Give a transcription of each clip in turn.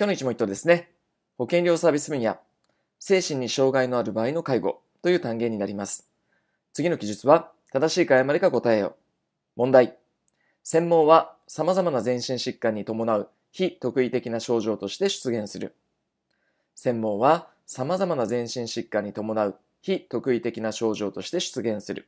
今日の一問一答ですね。保険料サービス分野、精神に障害のある場合の介護という単元になります。次の記述は、正しいか誤りか答えよ。問題。専門は様々な全身疾患に伴う非特異的な症状として出現する。専門は様々な全身疾患に伴う非特異的な症状として出現する。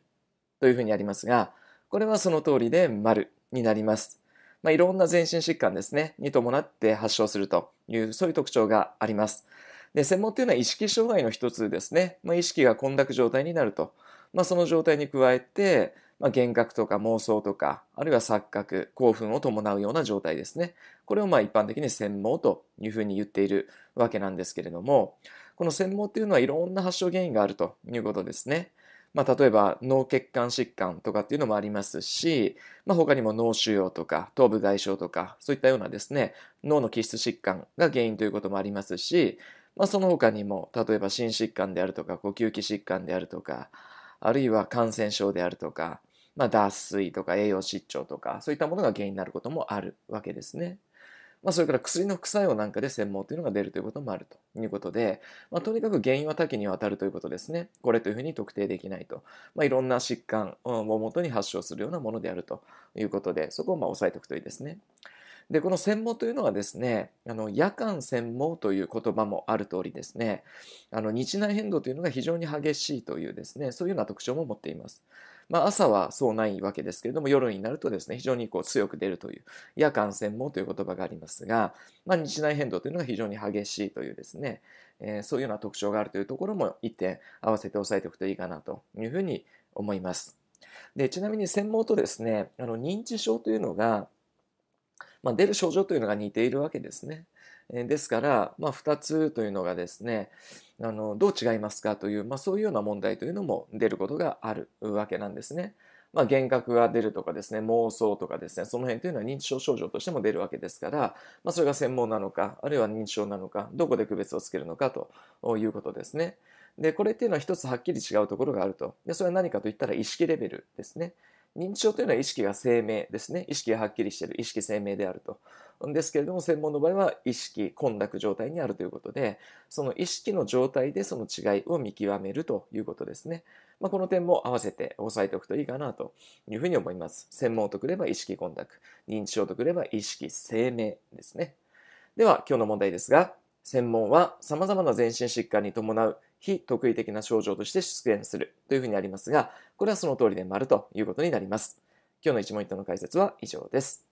というふうにありますが、これはその通りで丸になります。まあ、いろんな全身疾患ですね、に伴って発症するという、そういう特徴があります。で、専門というのは意識障害の一つですね。まあ、意識が混濁状態になると。まあ、その状態に加えて、まあ、幻覚とか妄想とか、あるいは錯覚、興奮を伴うような状態ですね。これをまあ一般的に専門というふうに言っているわけなんですけれども、この専門というのはいろんな発症原因があるということですね。まあ、例えば脳血管疾患とかっていうのもありますし、まあ、他にも脳腫瘍とか頭部外傷とかそういったようなですね脳の気質疾患が原因ということもありますし、まあ、その他にも例えば心疾患であるとか呼吸器疾患であるとかあるいは感染症であるとか、まあ、脱水とか栄養失調とかそういったものが原因になることもあるわけですね。まあ、それから薬の副作用なんかで専門というのが出るということもあるということで、まあ、とにかく原因は多岐にわたるということですね。これというふうに特定できないと。まあ、いろんな疾患をもとに発症するようなものであるということで、そこをまあ押さえておくといいですね。で、この専門というのはですね、あの、夜間専門という言葉もある通りですね、あの、日内変動というのが非常に激しいというですね、そういうような特徴も持っています。まあ、朝はそうないわけですけれども、夜になるとですね、非常にこう強く出るという、夜間専門という言葉がありますが、まあ、日内変動というのが非常に激しいというですね、えー、そういうような特徴があるというところも1点合わせて押さえておくといいかなというふうに思います。でちなみに専門とですね、あの認知症というのが、まあ、出る症状というのが似ているわけですね。ですから、まあ、2つというのがですねあのどう違いますかという、まあ、そういうような問題というのも出ることがあるわけなんですね。まあ、幻覚が出るとかですね妄想とかですねその辺というのは認知症症状としても出るわけですから、まあ、それが専門なのかあるいは認知症なのかどこで区別をつけるのかということですね。でこれっていうのは一つはっきり違うところがあるとでそれは何かといったら意識レベルですね。認知症というのは意識が生命ですね。意識がはっきりしている。意識生命であると。ですけれども、専門の場合は意識、混濁状態にあるということで、その意識の状態でその違いを見極めるということですね。まあ、この点も合わせて押さえておくといいかなというふうに思います。専門とくれば意識混濁、認知症とくれば意識生命ですね。では、今日の問題ですが、専門は様々な全身疾患に伴う非特異的な症状として出現するというふうにありますが、これはその通りで丸ということになります。今日の一問一答の解説は以上です。